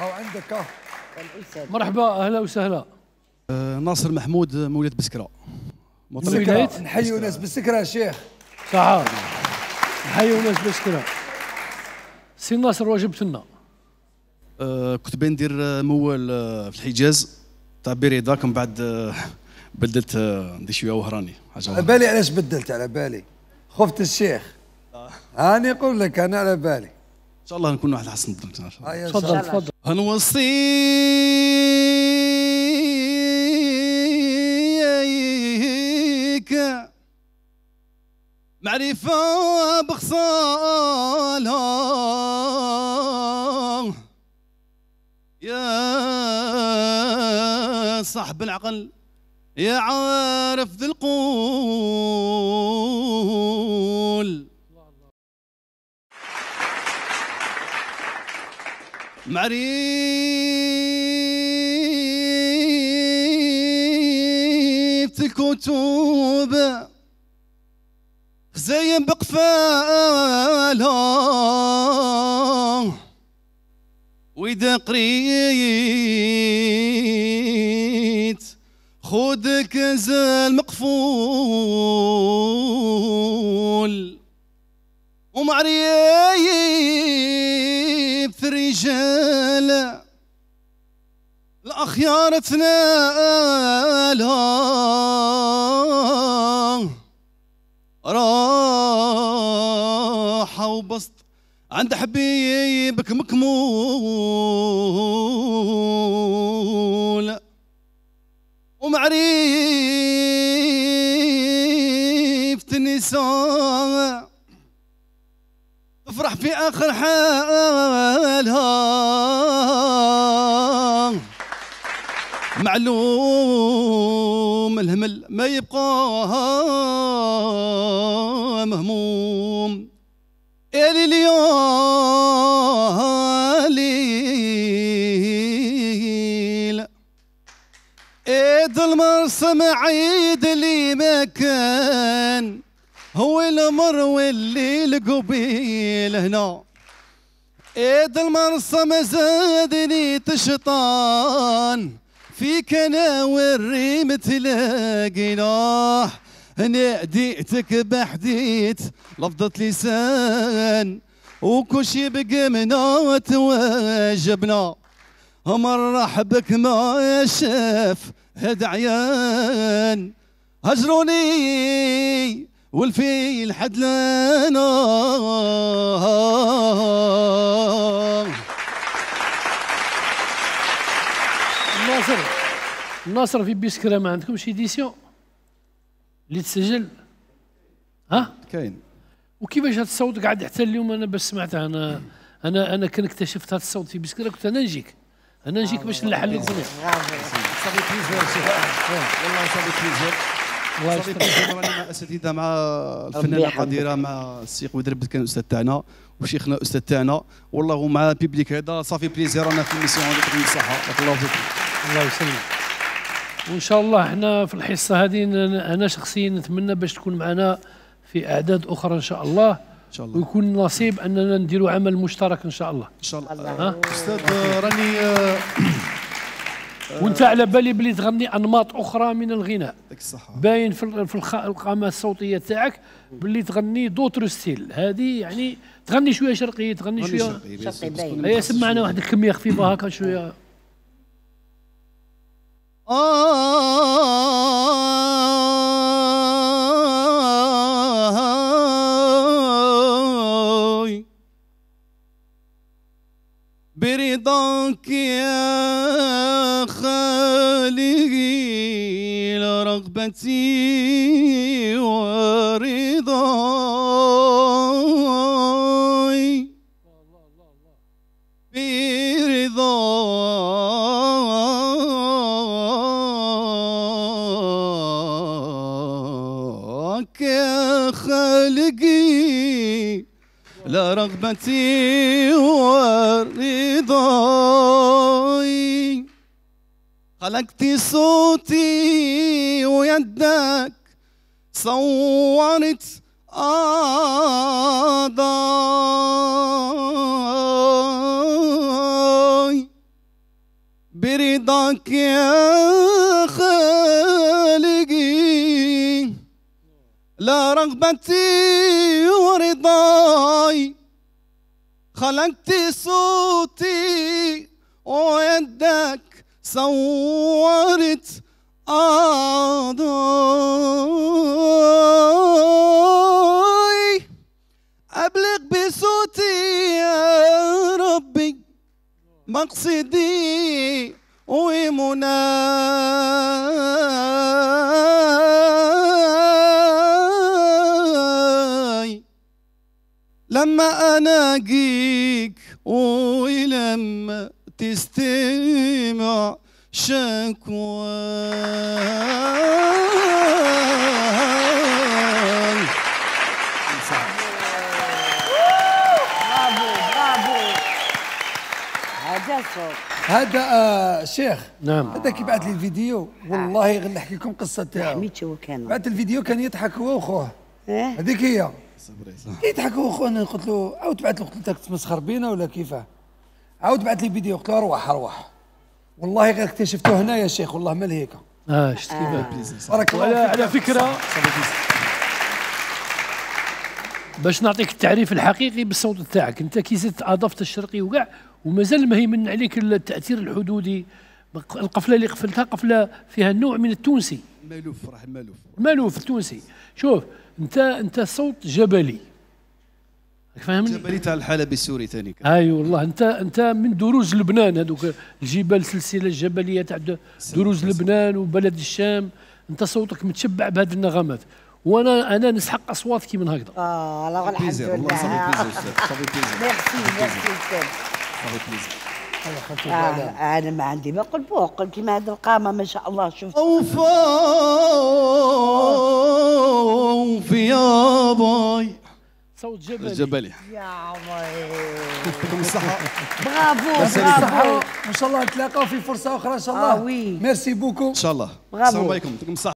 او عندك مرحبا اهلا وسهلا أه، ناصر محمود مولد بسكره مطرب نحيو ناس بسكره شيخ صحا نحيو ناس بسكره سي ناصر واش لنا أه كنت بين ندير أه، موال أه، في الحجاز تاع بريداك من بعد بدلت ندير شويه وهراني حاجه على بالي علاش بدلت على بالي خفت الشيخ هاني نقول لك انا على بالي شاء الله نكون واحد حسن الظن آه، تفضل تفضل هنوصي معرفة بخصالها يا صاحب العقل يا عارف ذي القوة معريف الكتب زين بقفالها وإذا قريت خذك زال مقفول ومعريت الرجال الأخيار تنالها راحة وبسط عند حبيبك مكمول ومعريفة النساء افرح في اخر حالها معلوم الهمل ما يبقى مهموم يا لياليل ايد المرسم عيد لي مكان هو الامر والليل قبيل هنا ايد المرسم زادني تشطان فيك انا والريم تلاقيناه هنا ديتك بحديت لفظة لسان وكل شي بقمنا وتواجبنا مرح بك ما شاف هد عيان هجروني والفيل لنا ناصر ناصر في بيسكرا ما عندكمش ايديسيون اللي تسجل ها كاين وكيفاش هذا الصوت قاعد حتى اليوم انا بس سمعته انا انا انا كان اكتشفت هذا الصوت في بيسكرا كنت انا نجيك انا نجيك باش نلحن لك والله صافي بليزير الله يستر مع الفنانه القديره مع السي قدر كان الاستاذ تاعنا وشيخنا الاستاذ تاعنا والله مع بيبليك هذا صافي بليزير انا في الميسيون هذيك الصحه الله يبارك الله يسلمك وان شاء الله احنا في الحصه هذه انا شخصيا نتمنى باش تكون معنا في اعداد اخرى ان شاء الله ان شاء الله ويكون نصيب اننا نديروا عمل مشترك ان شاء الله ان شاء الله, الله. استاذ راني آه، وانت على بالي بلي تغني انماط اخرى من الغناء باين في في القامه الصوتيه تاعك بلي تغني دوتر ستيل هذه يعني تغني شويه شرقي تغني شويه شرقي, باين سمعنا واحد الكميه خفيفه هكا شويه آه برضاك يا خالقي لرغبتي ورضاي برضاك يا خالقي لا رغبتي ورضاي خلقت صوتي ويدك صورت أعضاي برضاك يا خالي لا رغبتي ورضاي خلقت صوتي ويدك صورت أعضاي أبلغ بصوتي يا ربي مقصدي ومناي لما اناقيك ولما تستمع شكوى هذا آه شيخ نعم هذا كي بعث لي الفيديو والله غير نحكي لكم قصه تاعو حميتو كان بعث الفيديو كان يضحك هو وخوه إيه؟ هذيك هي صبري صح يضحكوا خونا قلت له عاود بعث له قلت له تمسخر بينا ولا كيفاه عاود بعث لي فيديو قلت له اروح اروح والله غير اكتشفته هنا يا شيخ والله ما لهيك اه شفت كيف آه. بارك الله على فكره باش نعطيك التعريف الحقيقي بالصوت تاعك انت كي زدت اضفت الشرقي وكاع ومازال ما هيمن عليك التاثير الحدودي القفله اللي قفلتها قفله فيها نوع من التونسي مالوف راه مالوف مالوف التونسي شوف انت انت صوت جبلي فهمني جبلي تاع الحلبي السوري ثاني اي أيوة والله انت انت من دروز لبنان هذوك الجبال السلسله الجبليه تاع دروز لبنان وبلد الشام انت صوتك متشبع بهذه النغمات وانا انا نسحق اصوات كي من هكذا اه الله الحمد لله ميرسي ميرسي استاذ آه انا ما عندي ما قلت بو قلت كيما هذه القامه ما شاء الله شوف اوف يا باي صوت جبلي جبلي يا عمري يعطيكم برافو برافو إن شاء الله نتلاقاو في فرصة أخرى إن شاء الله آه وي ميرسي بوكو إن شاء الله برافو السلام عليكم يعطيكم الصحة